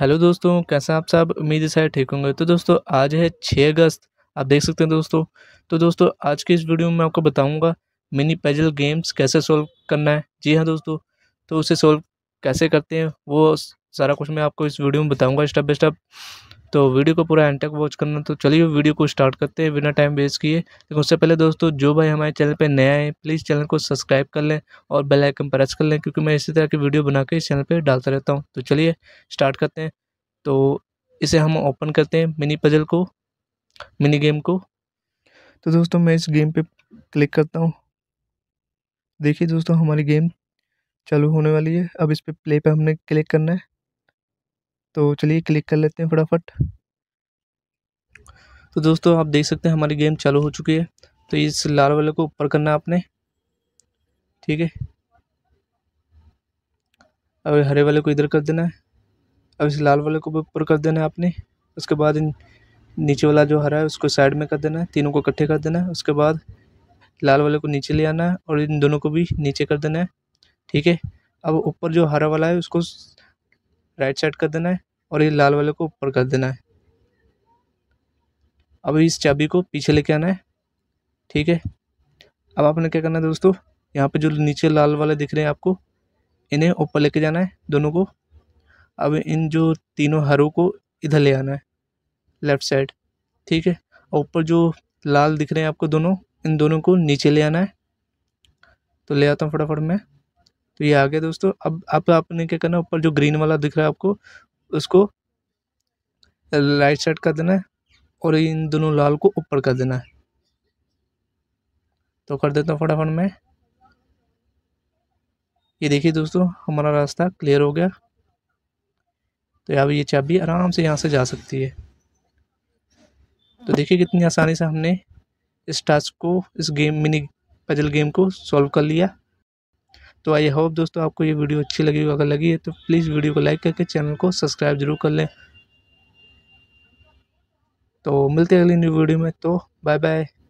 hello दोस्तों कैसे आप सब उम्मीद है ठीक होंगे तो दोस्तों आज है छः अगस्त आप देख सकते हैं दोस्तों तो दोस्तों आज के इस वीडियो में मैं आपको बताऊंगा मिनी पेजल गेम्स कैसे सोल्व करना है जी हाँ दोस्तों तो उसे सोल्व कैसे करते हैं वो सारा कुछ मैं आपको इस वीडियो में बताऊंगा स्टेप बाई स्टेप तो वीडियो को पूरा एंड तक वॉच करना तो चलिए वीडियो को स्टार्ट करते हैं बिना टाइम वेस्ट किए लेकिन उससे पहले दोस्तों जो भाई हमारे चैनल पर नया है प्लीज़ चैनल को सब्सक्राइब कर लें और बेल आइकन प्रेस कर लें क्योंकि मैं इसी तरह की वीडियो बना के इस चैनल पर डालता रहता हूँ तो चलिए स्टार्ट करते हैं तो इसे हम ओपन करते हैं मिनी पजल को मिनी गेम को तो दोस्तों मैं इस गेम पे क्लिक करता हूँ देखिए दोस्तों हमारी गेम चालू होने वाली है अब इस पर प्ले पे हमने क्लिक करना है तो चलिए क्लिक कर लेते हैं फटाफट तो दोस्तों आप देख सकते हैं हमारी गेम चालू हो चुकी है तो इस लाल वाले को ऊपर करना आपने ठीक है अब हरे वाले को इधर कर देना है अब इस लाल वाले को भी ऊपर कर देना है आपने उसके बाद नीचे वाला जो हरा है उसको साइड में कर देना है तीनों को इकट्ठे कर देना है उसके बाद लाल वाले को नीचे ले आना है और इन दोनों को भी नीचे कर देना है ठीक है अब ऊपर जो हरा वाला है उसको राइट साइड कर देना है और ये लाल वाले को ऊपर कर देना है अब इस चाबी को पीछे लेके आना है ठीक है अब आपने क्या करना है दोस्तों यहाँ पे जो नीचे लाल वाले दिख रहे हैं आपको इन्हें ऊपर लेके जाना है दोनों को अब इन जो तीनों हरों को इधर ले आना है लेफ़्ट साइड ठीक है और ऊपर जो लाल दिख रहे हैं आपको दोनों इन दोनों को नीचे ले आना है तो ले आता हूँ फटाफट मैं तो ये आ गया दोस्तों अब आप आपने क्या करना ऊपर जो ग्रीन वाला दिख रहा है आपको उसको राइट साइड कर देना है और इन दोनों लाल को ऊपर कर देना है तो कर देता हूँ फटाफट मैं ये देखिए दोस्तों हमारा रास्ता क्लियर हो गया तो अब ये चाबी आराम से यहाँ से जा सकती है तो देखिए कितनी आसानी से हमने इस टास्क को इस गेम मिनी पजल गेम को सॉल्व कर लिया तो आई होप दोस्तों आपको ये वीडियो अच्छी लगी अगर लगी है तो प्लीज़ वीडियो को लाइक करके चैनल को सब्सक्राइब जरूर कर लें तो मिलते हैं अगली न्यू वीडियो में तो बाय बाय